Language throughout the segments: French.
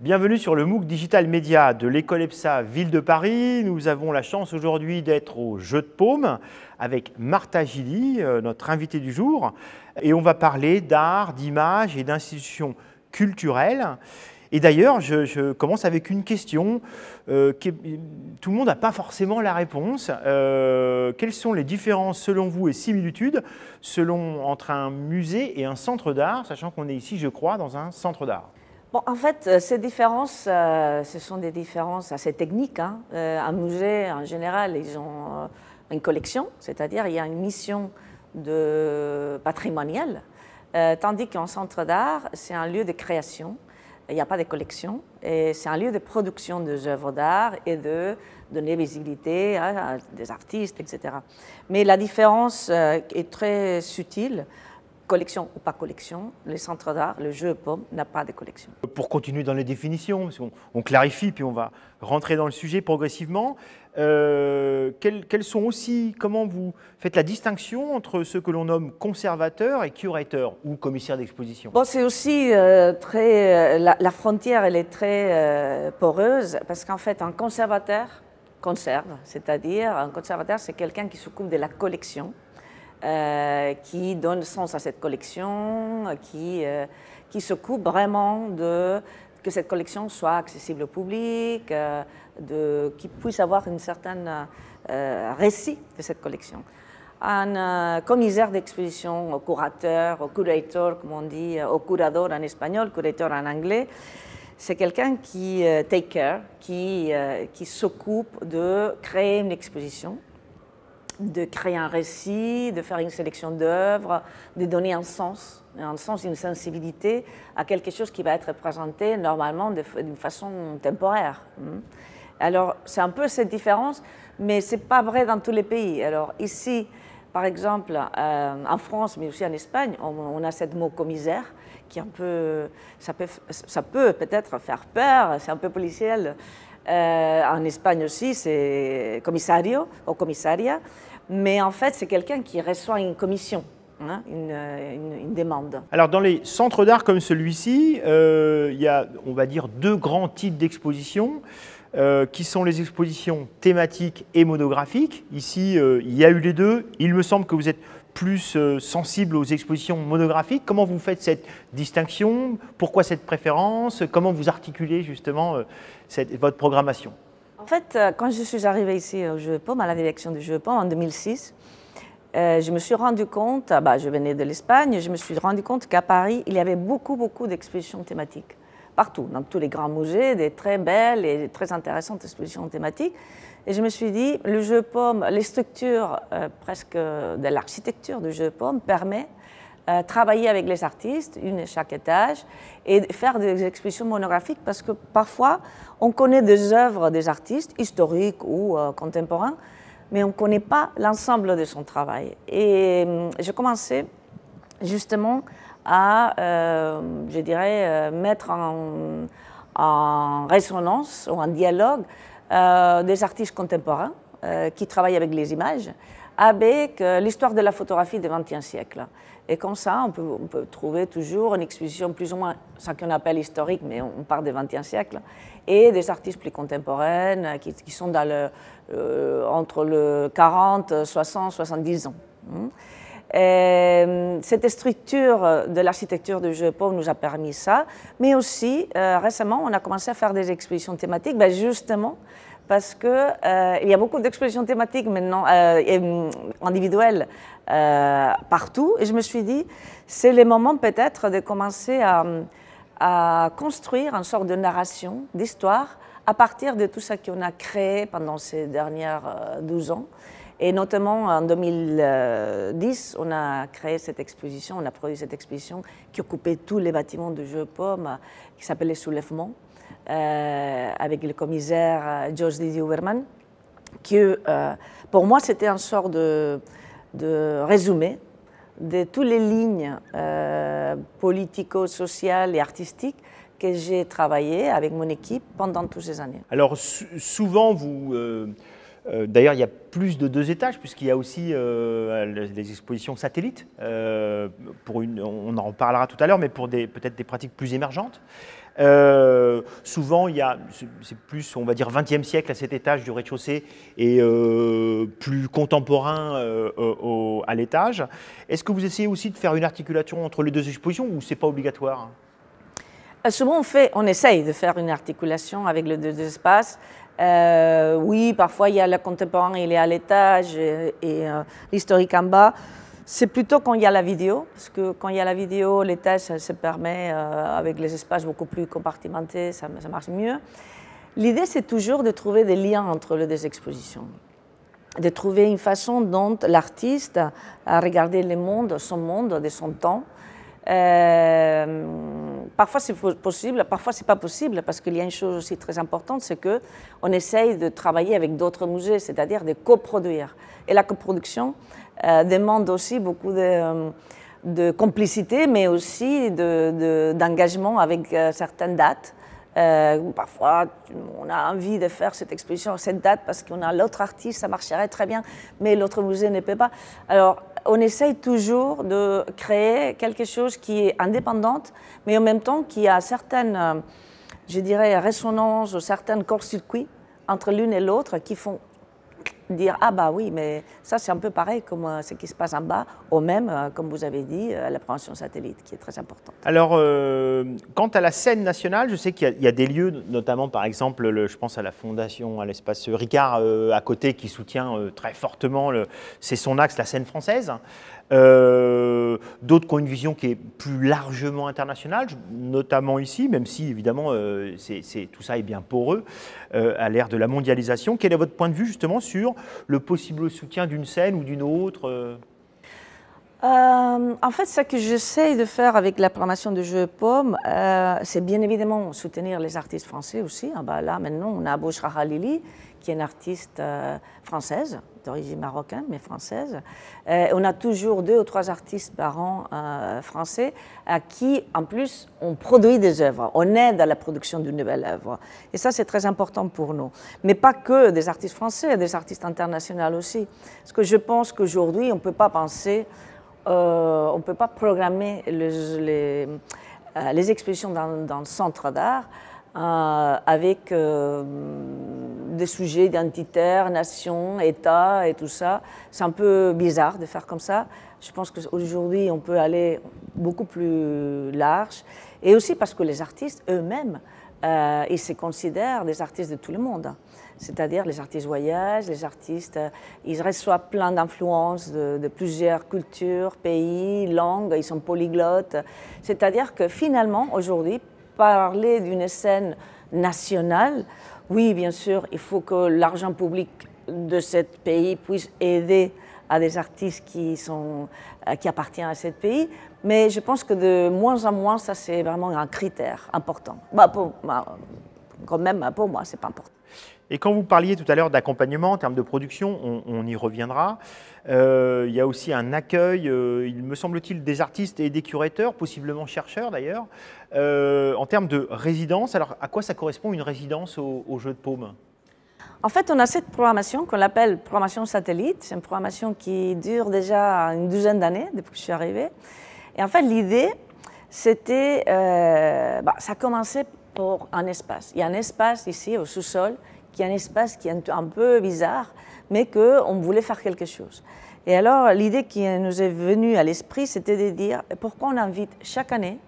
Bienvenue sur le MOOC Digital Media de l'école EPSA Ville de Paris. Nous avons la chance aujourd'hui d'être au Jeu de Paume avec Martha Gilly, euh, notre invitée du jour. Et on va parler d'art, d'image et d'institutions culturelles. Et d'ailleurs, je, commence avec une question euh, que tout le monde n'a pas forcément la réponse. Euh, quelles sont les différences, selon vous, et similitudes selon, entre un musée et un centre d'art, sachant qu'on est ici, je crois, dans un centre d'art Bon, en fait, euh, ces différences, ce sont des différences assez techniques. Hein. un musée, en général, ils ont une collection, c'est-à-dire il y a une mission de patrimoniale, tandis qu'un centre d'art, c'est un lieu de création il n'y a pas de collection. Et c'est un lieu de production des œuvres d'art et de donner visibilité à des artistes, etc. Mais la différence euh, est très subtile collection ou pas collection, le centre d'art, le jeu pomme n'a pas de collection. Pour continuer dans les définitions, on, clarifie puis on va rentrer dans le sujet progressivement, euh, sont aussi, comment vous faites la distinction entre ce que l'on nomme conservateur et curateur ou commissaire d'exposition bon, C'est aussi euh, très, euh, la, frontière elle est très euh, poreuse parce qu'en fait un conservateur conserve, c'est-à-dire un conservateur c'est quelqu'un qui s'occupe de la collection euh, qui donne sens à cette collection, euh, qui, euh, s'occupe vraiment de que cette collection soit accessible au public, de, qui puisse avoir une certaine récit de cette collection. Un commissaire d'exposition, au curateur, au curator, comme on dit, au curador en espagnol, curator en anglais, c'est quelqu'un qui take care, qui, qui s'occupe de créer une exposition, de créer un récit, de faire une sélection d'œuvres, de donner un sens, un sens, une sensibilité à quelque chose qui va être présenté normalement d'une façon temporaire. Hein. Alors, c'est un peu cette différence, mais ce n'est pas vrai dans tous les pays. Alors, ici, par exemple, euh, en France, mais aussi en Espagne, on, a cette mot commissaire qui un peu, ça peut, peut être faire peur, c'est un peu policiel. Euh, en Espagne aussi, c'est commissario ou commissaria mais en fait, c'est quelqu'un qui reçoit une commission. Hein, euh, une, demande. Alors dans les centres d'art comme celui-ci, euh, il y a, on va dire, deux grands types d'expositions. Euh, qui sont les expositions thématiques et monographiques. Ici, il y a eu les deux. Il me semble que vous êtes plus sensible aux expositions monographiques. Comment vous faites cette distinction Pourquoi cette préférence Comment vous articulez justement votre programmation en fait, euh, quand je suis arrivée ici au Jeu Pomme, à la direction du Jeu Pomme en 2006, euh, je me suis rendu compte, ah bah, je venais de l'Espagne, je me suis rendu compte qu'à Paris, il y avait beaucoup, beaucoup d'expositions thématiques. Partout, dans tous les grands musées, des très belles et très intéressantes expositions thématiques. Et je me suis dit, le jeu pomme, les structures euh, presque de l'architecture du jeu pomme permet travailler avec les artistes, une à chaque étage, et faire des expositions monographiques parce que parfois on connaît des œuvres des artistes historiques ou euh, contemporains, mais on ne connaît pas l'ensemble de son travail. Et euh, j'ai commencé justement à, euh, je dirais, mettre en, résonance ou en dialogue des artistes contemporains qui travaillent avec les images avec l'histoire de la photographie du XXe siècle. Et comme ça, on peut, trouver toujours une exposition plus ou moins, ça qu'on appelle historique, mais on, part du XXe siècle, et des artistes plus contemporaines qui, sont dans euh, entre le 40, 60, 70 ans. Hmm? Euh, cette structure de l'architecture du Japon nous a permis ça, mais aussi euh, récemment, on a commencé à faire des expositions thématiques, ben, justement parce qu'il euh, y a beaucoup d'expositions thématiques maintenant, euh, mm, individuelles, euh, partout. Et je me suis dit, c'est le moment peut-être de commencer à, à, construire une sorte de narration, d'histoire, à partir de tout ça qu'on a créé pendant ces dernières 12 ans. Et notamment en 2010, on a créé cette exposition, on a produit cette exposition qui occupait tous les bâtiments du jeu Pomme, qui s'appelait Soulèvement, euh, avec le commissaire euh, George Didier Huberman, que euh, pour moi c'était un sort de, de, résumé de toutes les lignes politico-sociales et artistiques que j'ai travaillées avec mon équipe pendant toutes ces années. Alors souvent vous euh, d'ailleurs, il y a plus de deux étages, puisqu'il y a aussi des euh, les expositions satellites. Euh, on en parlera tout à l'heure, mais pour peut-être des pratiques plus émergentes. souvent, il y a, c'est plus, on va dire, 20e siècle à cet étage du rez-de-chaussée et plus contemporain à l'étage. Est-ce que vous essayez aussi de faire une articulation entre les deux expositions ou c'est pas obligatoire ah, souvent on fait, on essaye de faire une articulation avec les deux espaces. Euh, oui, parfois il y a le contemporain, il est à l'étage et, euh, l'historique en bas. C'est plutôt quand il y a la vidéo, parce que quand il y a la vidéo, l'étage ça se permet euh, avec les espaces beaucoup plus compartimentés, ça, ça marche mieux. L'idée c'est toujours de trouver des liens entre les deux expositions de trouver une façon dont l'artiste a regardé le monde, son monde de son temps. Parfois c'est possible, parfois c'est pas possible, parce qu'il y a une chose aussi très importante, c'est que on essaye de travailler avec d'autres musées, c'est-à-dire de coproduire. Et la coproduction euh, demande aussi beaucoup de, euh, complicité, mais aussi d'engagement de, avec euh, certaines dates. Euh, parfois, on a envie de faire cette exposition à cette date parce qu'on a l'autre artiste, ça marcherait très bien, mais l'autre musée ne peut pas. Alors, on essaye toujours de créer quelque chose qui est indépendante, mais en même temps qui a certaines, euh, je dirais, résonances certains court-circuits entre l'une et l'autre qui font dire ah bah oui, mais ça c'est un peu pareil comme ce qui se passe en bas, ou même, euh, comme vous avez dit, euh, la prévention satellite qui est très importante. Alors, euh, quant à la scène nationale, je sais qu'il y, a des lieux, notamment par exemple, je pense à la fondation, à l'espace Ricard à côté qui soutient très fortement, c'est son axe, la scène française. Euh, d'autres qui ont une vision qui est plus largement internationale, notamment ici, même si évidemment euh, tout ça est bien poreux eux euh, à l'ère de la mondialisation. Quel est votre point de vue justement sur le possible soutien d'une scène ou d'une autre en fait, ce que j'essaie de faire avec la programmation de Jeux Pomme c'est bien évidemment soutenir les artistes français aussi. Ah bah là, maintenant, on a Bouchra Halili, qui est une artiste française, d'origine marocaine, mais française. Euh, on a toujours deux ou trois artistes par an euh, français à qui, en plus, on produit des œuvres. On aide à la production d'une nouvelle œuvre. Et ça, c'est très important pour nous. Mais pas que des artistes français, des artistes internationaux aussi. Parce que je pense qu'aujourd'hui, on ne peut pas penser, euh, on peut pas programmer les, les, expositions dans, dans, le centre d'art avec des sujets identitaires, nations, État et tout ça. C'est un peu bizarre de faire comme ça. Je pense qu'aujourd'hui, on peut aller beaucoup plus large. Et aussi parce que les artistes eux-mêmes, euh, ils se considèrent des artistes de tout le monde. C'est-à-dire les artistes voyagent, les artistes, euh, ils reçoivent plein d'influences de, plusieurs cultures, pays, langues, ils sont polyglottes. C'est-à-dire que finalement, aujourd'hui, parler d'une scène nationale, oui, bien sûr, il faut que l'argent public de ce pays puisse aider à des artistes qui, sont, euh, qui appartiennent à ce pays. Mais je pense que de moins en moins, ça c'est vraiment un critère important. Bah, pour, bah, quand même, bah, pour moi, c'est pas important. Et quand vous parliez tout à l'heure d'accompagnement en termes de production, on, y reviendra. Euh, il y a aussi un accueil, euh, il me semble-t-il, des artistes et des curateurs, possiblement chercheurs d'ailleurs. Euh, en termes de résidence, alors à quoi ça correspond une résidence au, jeu de paume en fait, on a cette programmation qu'on appelle programmation satellite. C'est une programmation qui dure déjà une douzaine d'années depuis que je suis arrivée. Et en fait, l'idée, c'était, bah, ça commençait pour un espace. Il y a un espace ici, au sous-sol, qui est un espace qui est un peu bizarre, mais qu'on voulait faire quelque chose. Et alors, l'idée qui nous est venue à l'esprit, c'était de dire pourquoi on invite chaque année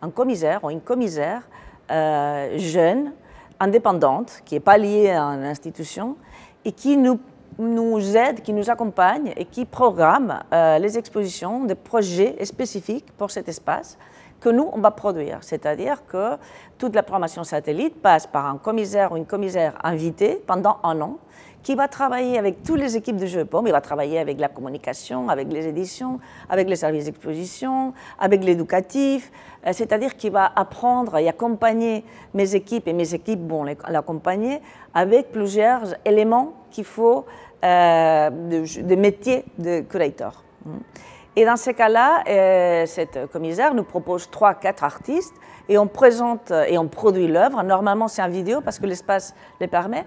un commissaire ou une commissaire euh, jeune, indépendante, qui n'est pas liée à une institution, et qui nous, nous aide, qui nous accompagne et qui programme euh, les expositions, des projets spécifiques pour cet espace que nous, on va produire. C'est-à-dire que toute la programmation satellite passe par un commissaire ou une commissaire invitée pendant un an qui va travailler avec toutes les équipes de jeux pomme il va travailler avec la communication, avec les éditions, avec les services d'exposition, avec l'éducatif, euh, c'est-à-dire qu'il va apprendre et accompagner mes équipes, et mes équipes vont l'accompagner avec plusieurs éléments qu'il faut euh, de, de métier de curator. Hmm. Et dans ces cas-là, euh, cette commissaire nous propose trois, quatre artistes et on présente et on produit l'œuvre. Normalement, c'est en vidéo parce que l'espace le permet.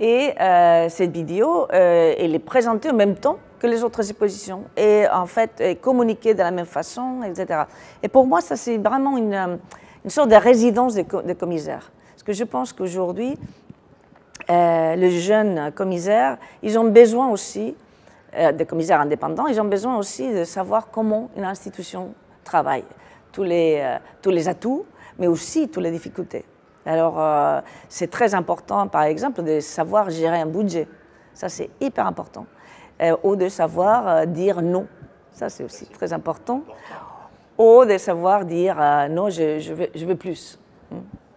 Et euh, cette vidéo, euh, elle est présentée en même temps que les autres expositions et en fait est communiquée de la même façon, etc. Et pour moi, ça c'est vraiment une, sorte de résidence des commissaires. Parce que je pense qu'aujourd'hui, les jeunes commissaires, ils ont besoin aussi euh, des commissaires indépendants, ils ont besoin aussi de savoir comment une institution travaille, tous les, euh, tous les atouts, mais aussi toutes les difficultés. Alors, euh, c'est très important, par exemple, de savoir gérer un budget. Ça, c'est hyper important. ou de savoir dire non. Ça, c'est aussi très important. Ou de savoir dire non, je, veux, je veux plus. Hmm.